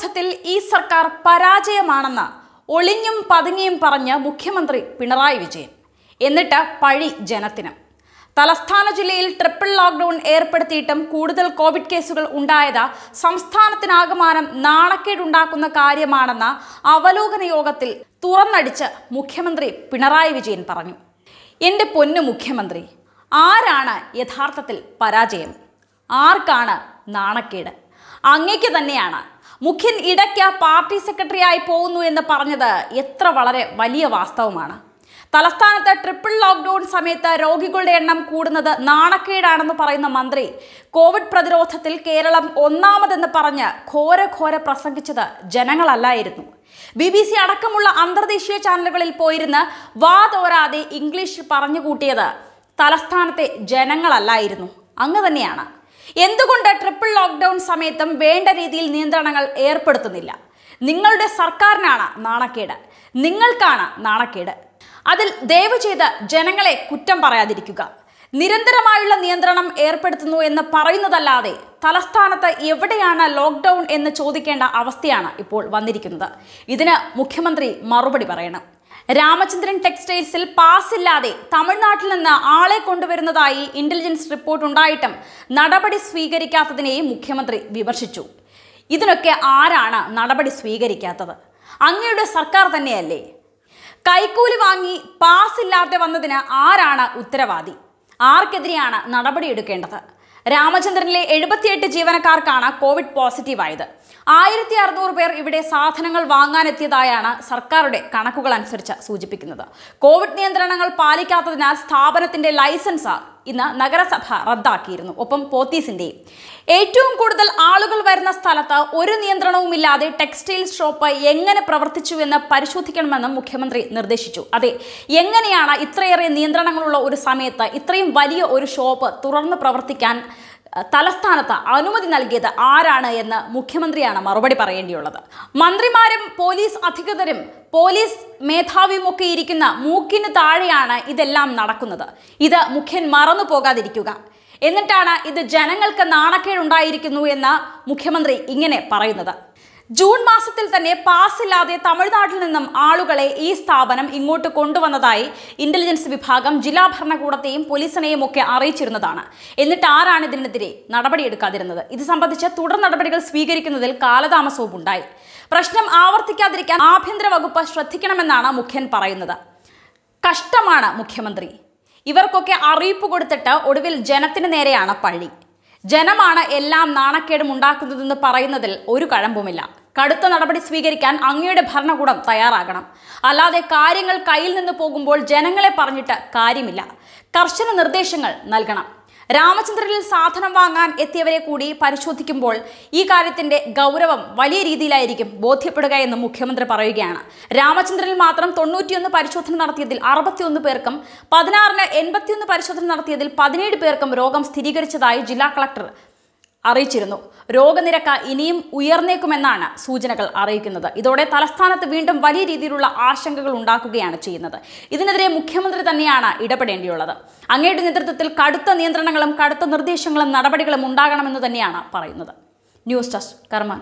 പ്രതിരോധത്തിൽ ഈ സർക്കാർ പരാജയമാണെന്ന് ഒളിഞ്ഞും പതുങ്ങിയും പറഞ്ഞ് മുഖ്യമന്ത്രി പിണറായി വിജയൻ എന്നിട്ട് പഴി ജനത്തിന് തലസ്ഥാന ജില്ലയിൽ ട്രിപ്പിൾ ലോക്ക്ഡൌൺ ഏർപ്പെടുത്തിയിട്ടും കൂടുതൽ കോവിഡ് കേസുകൾ ഉണ്ടായത് സംസ്ഥാനത്തിനാകമാനം നാണക്കേടുണ്ടാക്കുന്ന കാര്യമാണെന്ന് അവലോകന യോഗത്തിൽ തുറന്നടിച്ച് മുഖ്യമന്ത്രി പിണറായി വിജയൻ പറഞ്ഞു എൻ്റെ പൊന്നു മുഖ്യമന്ത്രി ആരാണ് യഥാർത്ഥത്തിൽ പരാജയം ആർക്കാണ് നാണക്കേട് അങ്ങേക്ക് തന്നെയാണ് മുഖ്യൻ ഇടയ്ക്ക് പാർട്ടി സെക്രട്ടറിയായി പോകുന്നു എന്ന് പറഞ്ഞത് എത്ര വളരെ വലിയ വാസ്തവമാണ് തലസ്ഥാനത്ത് ട്രിപ്പിൾ ലോക്ക്ഡൌൺ സമയത്ത് രോഗികളുടെ എണ്ണം കൂടുന്നത് നാണക്കേടാണെന്ന് പറയുന്ന മന്ത്രി കോവിഡ് പ്രതിരോധത്തിൽ കേരളം ഒന്നാമതെന്ന് പറഞ്ഞ് ഘോര പ്രസംഗിച്ചത് ജനങ്ങളല്ലായിരുന്നു ബി ബി സി അടക്കമുള്ള അന്തർദേശീയ ചാനലുകളിൽ പോയിരുന്ന് വാതോരാതെ ഇംഗ്ലീഷിൽ പറഞ്ഞുകൂട്ടിയത് തലസ്ഥാനത്തെ ജനങ്ങളല്ലായിരുന്നു അങ്ങ് തന്നെയാണ് എന്തുകൊണ്ട് ട്രിപ്പിൾ ലോക്ക്ഡൌൺ സമയത്തും വേണ്ട രീതിയിൽ നിയന്ത്രണങ്ങൾ ഏർപ്പെടുത്തുന്നില്ല നിങ്ങളുടെ സർക്കാരിനാണ് നാണക്കേട് നിങ്ങൾക്കാണ് നാണക്കേട് അതിൽ ദയവ് ചെയ്ത് ജനങ്ങളെ കുറ്റം പറയാതിരിക്കുക നിരന്തരമായുള്ള നിയന്ത്രണം ഏർപ്പെടുത്തുന്നു എന്ന് പറയുന്നതല്ലാതെ തലസ്ഥാനത്ത് എവിടെയാണ് ലോക്ക്ഡൗൺ എന്ന് ചോദിക്കേണ്ട അവസ്ഥയാണ് ഇപ്പോൾ വന്നിരിക്കുന്നത് ഇതിന് മുഖ്യമന്ത്രി മറുപടി പറയണം രാമചന്ദ്രൻ ടെക്സ്റ്റൈൽസിൽ പാസ് ഇല്ലാതെ തമിഴ്നാട്ടിൽ നിന്ന് ആളെ കൊണ്ടുവരുന്നതായി ഇന്റലിജൻസ് റിപ്പോർട്ട് ഉണ്ടായിട്ടും നടപടി സ്വീകരിക്കാത്തതിനെയും മുഖ്യമന്ത്രി വിമർശിച്ചു ഇതിനൊക്കെ ആരാണ് നടപടി സ്വീകരിക്കാത്തത് അങ്ങയുടെ സർക്കാർ തന്നെയല്ലേ കൈക്കൂലി വാങ്ങി പാസ് ഇല്ലാതെ വന്നതിന് ആരാണ് ഉത്തരവാദി ആർക്കെതിരെയാണ് നടപടിയെടുക്കേണ്ടത് രാമചന്ദ്രനിലെ എഴുപത്തിയെട്ട് ജീവനക്കാർക്കാണ് കോവിഡ് പോസിറ്റീവായത് ആയിരത്തി അറുന്നൂറ് പേർ ഇവിടെ സാധനങ്ങൾ വാങ്ങാനെത്തിയതായാണ് സർക്കാരുടെ കണക്കുകൾ അനുസരിച്ച് സൂചിപ്പിക്കുന്നത് കോവിഡ് നിയന്ത്രണങ്ങൾ പാലിക്കാത്തതിനാൽ സ്ഥാപനത്തിന്റെ ലൈസൻസ് ഇന്ന് നഗരസഭ റദ്ദാക്കിയിരുന്നു ഒപ്പം പോത്തീസിൻ്റെയും ഏറ്റവും കൂടുതൽ ആളുകൾ വരുന്ന സ്ഥലത്ത് ഒരു നിയന്ത്രണവുമില്ലാതെ ടെക്സ്റ്റൈൽ ഷോപ്പ് എങ്ങനെ പ്രവർത്തിച്ചു എന്ന് പരിശോധിക്കണമെന്നും മുഖ്യമന്ത്രി നിർദ്ദേശിച്ചു അതെ എങ്ങനെയാണ് ഇത്രയേറെ നിയന്ത്രണങ്ങളുള്ള ഒരു സമയത്ത് ഇത്രയും വലിയ ഒരു ഷോപ്പ് തുറന്ന് പ്രവർത്തിക്കാൻ തലസ്ഥാനത്ത് അനുമതി നൽകിയത് ആരാണ് എന്ന് മുഖ്യമന്ത്രിയാണ് മറുപടി പറയേണ്ടിയുള്ളത് മന്ത്രിമാരും പോലീസ് അധികൃതരും പോലീസ് മേധാവിയുമൊക്കെ ഇരിക്കുന്ന മൂക്കിന് താഴെയാണ് ഇതെല്ലാം നടക്കുന്നത് ഇത് മുഖ്യൻ മറന്നു പോകാതിരിക്കുക എന്നിട്ടാണ് ഇത് ജനങ്ങൾക്ക് നാണക്കേടുണ്ടായിരിക്കുന്നു എന്ന് മുഖ്യമന്ത്രി ഇങ്ങനെ പറയുന്നത് ജൂൺ മാസത്തിൽ തന്നെ പാസില്ലാതെ തമിഴ്നാട്ടിൽ നിന്നും ആളുകളെ ഈ സ്ഥാപനം ഇങ്ങോട്ട് കൊണ്ടുവന്നതായി ഇന്റലിജൻസ് വിഭാഗം ജില്ലാ ഭരണകൂടത്തെയും പോലീസിനെയും ഒക്കെ അറിയിച്ചിരുന്നതാണ് എന്നിട്ട് ആരാണ് ഇതിനെതിരെ നടപടിയെടുക്കാതിരുന്നത് ഇത് സംബന്ധിച്ച് തുടർ നടപടികൾ സ്വീകരിക്കുന്നതിൽ കാലതാമസവും ഉണ്ടായി പ്രശ്നം ആവർത്തിക്കാതിരിക്കാൻ ആഭ്യന്തര വകുപ്പ് ശ്രദ്ധിക്കണമെന്നാണ് മുഖ്യൻ പറയുന്നത് കഷ്ടമാണ് മുഖ്യമന്ത്രി ഇവർക്കൊക്കെ അറിയിപ്പ് കൊടുത്തിട്ട് ഒടുവിൽ ജനത്തിന് നേരെയാണ് പഴി ജനമാണ് എല്ലാം നാണക്കേടും ഉണ്ടാക്കുന്നതെന്ന് പറയുന്നതിൽ ഒരു കഴമ്പുമില്ല കടുത്ത നടപടി സ്വീകരിക്കാൻ അങ്ങയുടെ ഭരണകൂടം തയ്യാറാകണം അല്ലാതെ കാര്യങ്ങൾ കയ്യിൽ നിന്ന് പോകുമ്പോൾ ജനങ്ങളെ പറഞ്ഞിട്ട് കാര്യമില്ല കർശന നിർദ്ദേശങ്ങൾ നൽകണം രാമചന്ദ്രനിൽ സാധനം വാങ്ങാൻ എത്തിയവരെ കൂടി പരിശോധിക്കുമ്പോൾ ഈ കാര്യത്തിന്റെ ഗൗരവം വലിയ രീതിയിലായിരിക്കും ബോധ്യപ്പെടുക എന്ന് മുഖ്യമന്ത്രി പറയുകയാണ് രാമചന്ദ്രനിൽ മാത്രം തൊണ്ണൂറ്റിയൊന്ന് പരിശോധന നടത്തിയതിൽ അറുപത്തിയൊന്ന് പേർക്കും പതിനാറിന് എൺപത്തിയൊന്ന് പരിശോധന നടത്തിയതിൽ പതിനേഴ് പേർക്കും രോഗം സ്ഥിരീകരിച്ചതായി ജില്ലാ കളക്ടർ അറിയിച്ചിരുന്നു രോഗനിരക്ക് ഇനിയും ഉയർന്നേക്കുമെന്നാണ് സൂചനകൾ അറിയിക്കുന്നത് ഇതോടെ തലസ്ഥാനത്ത് വീണ്ടും വലിയ രീതിയിലുള്ള ആശങ്കകൾ ഉണ്ടാക്കുകയാണ് ചെയ്യുന്നത് ഇതിനെതിരെ മുഖ്യമന്ത്രി തന്നെയാണ് ഇടപെടേണ്ടിയുള്ളത് അങ്ങയുടെ നേതൃത്വത്തിൽ കടുത്ത നിയന്ത്രണങ്ങളും കടുത്ത നിർദ്ദേശങ്ങളും നടപടികളും ഉണ്ടാകണമെന്ന് തന്നെയാണ് പറയുന്നത് ന്യൂസ് ഡെസ്ക് കർമ്മ